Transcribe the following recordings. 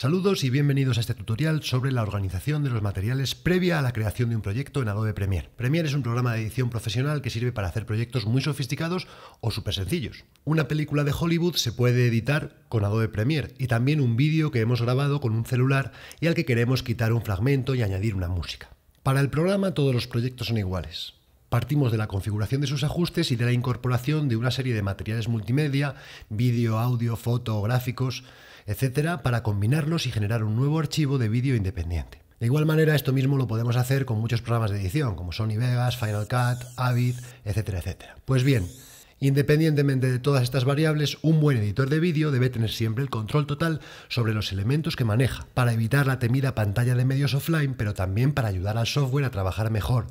Saludos y bienvenidos a este tutorial sobre la organización de los materiales previa a la creación de un proyecto en Adobe Premiere. Premiere es un programa de edición profesional que sirve para hacer proyectos muy sofisticados o súper sencillos. Una película de Hollywood se puede editar con Adobe Premiere y también un vídeo que hemos grabado con un celular y al que queremos quitar un fragmento y añadir una música. Para el programa todos los proyectos son iguales. Partimos de la configuración de sus ajustes y de la incorporación de una serie de materiales multimedia, vídeo, audio, foto, gráficos, etcétera, para combinarlos y generar un nuevo archivo de vídeo independiente. De igual manera, esto mismo lo podemos hacer con muchos programas de edición, como Sony Vegas, Final Cut, Avid, etcétera, etcétera. Pues bien, Independientemente de todas estas variables, un buen editor de vídeo debe tener siempre el control total sobre los elementos que maneja, para evitar la temida pantalla de medios offline, pero también para ayudar al software a trabajar mejor,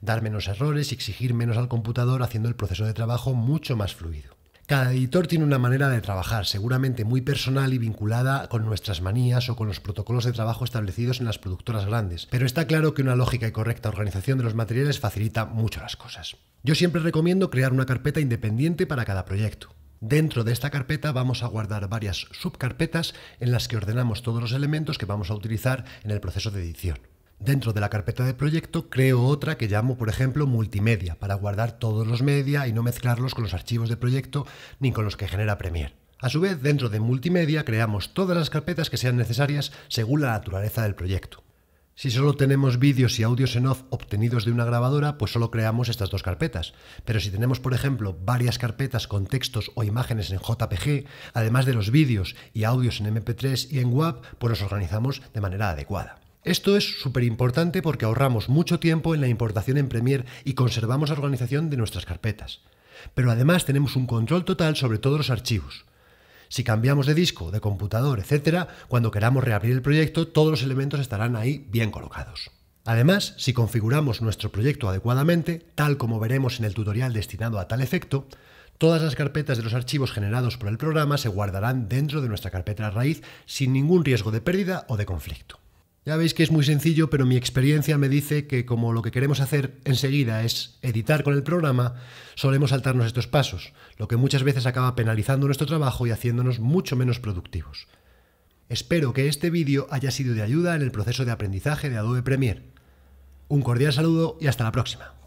dar menos errores y exigir menos al computador haciendo el proceso de trabajo mucho más fluido. Cada editor tiene una manera de trabajar, seguramente muy personal y vinculada con nuestras manías o con los protocolos de trabajo establecidos en las productoras grandes, pero está claro que una lógica y correcta organización de los materiales facilita mucho las cosas. Yo siempre recomiendo crear una carpeta independiente para cada proyecto. Dentro de esta carpeta vamos a guardar varias subcarpetas en las que ordenamos todos los elementos que vamos a utilizar en el proceso de edición. Dentro de la carpeta de proyecto creo otra que llamo, por ejemplo, multimedia, para guardar todos los media y no mezclarlos con los archivos de proyecto ni con los que genera Premiere. A su vez, dentro de multimedia creamos todas las carpetas que sean necesarias según la naturaleza del proyecto. Si solo tenemos vídeos y audios en off obtenidos de una grabadora, pues solo creamos estas dos carpetas. Pero si tenemos, por ejemplo, varias carpetas con textos o imágenes en JPG, además de los vídeos y audios en MP3 y en WAV, pues los organizamos de manera adecuada. Esto es súper importante porque ahorramos mucho tiempo en la importación en Premiere y conservamos la organización de nuestras carpetas. Pero además tenemos un control total sobre todos los archivos. Si cambiamos de disco, de computador, etc., cuando queramos reabrir el proyecto, todos los elementos estarán ahí bien colocados. Además, si configuramos nuestro proyecto adecuadamente, tal como veremos en el tutorial destinado a tal efecto, Todas las carpetas de los archivos generados por el programa se guardarán dentro de nuestra carpeta raíz sin ningún riesgo de pérdida o de conflicto. Ya veis que es muy sencillo, pero mi experiencia me dice que como lo que queremos hacer enseguida es editar con el programa, solemos saltarnos estos pasos, lo que muchas veces acaba penalizando nuestro trabajo y haciéndonos mucho menos productivos. Espero que este vídeo haya sido de ayuda en el proceso de aprendizaje de Adobe Premiere. Un cordial saludo y hasta la próxima.